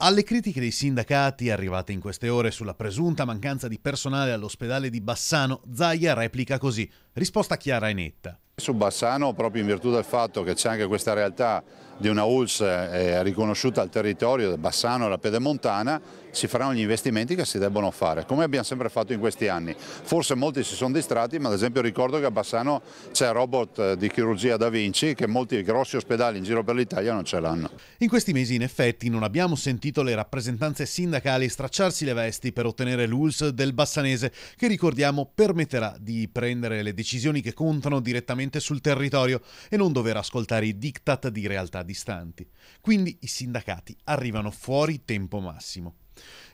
Alle critiche dei sindacati arrivate in queste ore sulla presunta mancanza di personale all'ospedale di Bassano, Zaia replica così, risposta chiara e netta. Su Bassano proprio in virtù del fatto che c'è anche questa realtà di una ULS eh, riconosciuta al territorio, Bassano e la Pedemontana, si faranno gli investimenti che si debbono fare, come abbiamo sempre fatto in questi anni. Forse molti si sono distratti, ma ad esempio ricordo che a Bassano c'è il robot eh, di chirurgia da Vinci che molti grossi ospedali in giro per l'Italia non ce l'hanno. In questi mesi in effetti non abbiamo sentito le rappresentanze sindacali stracciarsi le vesti per ottenere l'ULS del bassanese, che ricordiamo permetterà di prendere le decisioni che contano direttamente direttamente sul territorio e non dover ascoltare i diktat di realtà distanti. Quindi i sindacati arrivano fuori tempo massimo.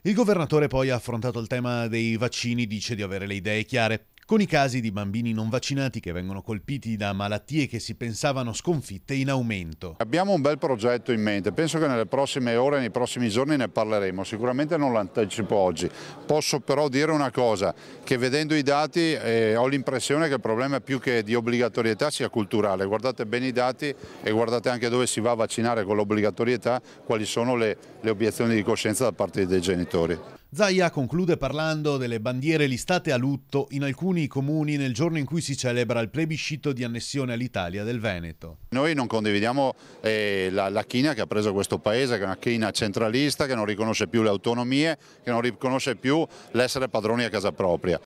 Il governatore poi ha affrontato il tema dei vaccini, dice di avere le idee chiare con i casi di bambini non vaccinati che vengono colpiti da malattie che si pensavano sconfitte in aumento. Abbiamo un bel progetto in mente, penso che nelle prossime ore, nei prossimi giorni ne parleremo, sicuramente non l'anticipo oggi. Posso però dire una cosa, che vedendo i dati eh, ho l'impressione che il problema più che di obbligatorietà sia culturale, guardate bene i dati e guardate anche dove si va a vaccinare con l'obbligatorietà, quali sono le, le obiezioni di coscienza da parte dei genitori. Zaia conclude parlando delle bandiere listate a lutto in alcuni comuni nel giorno in cui si celebra il plebiscito di annessione all'Italia del Veneto. Noi non condividiamo eh, la, la china che ha preso questo paese, che è una china centralista, che non riconosce più le autonomie, che non riconosce più l'essere padroni a casa propria.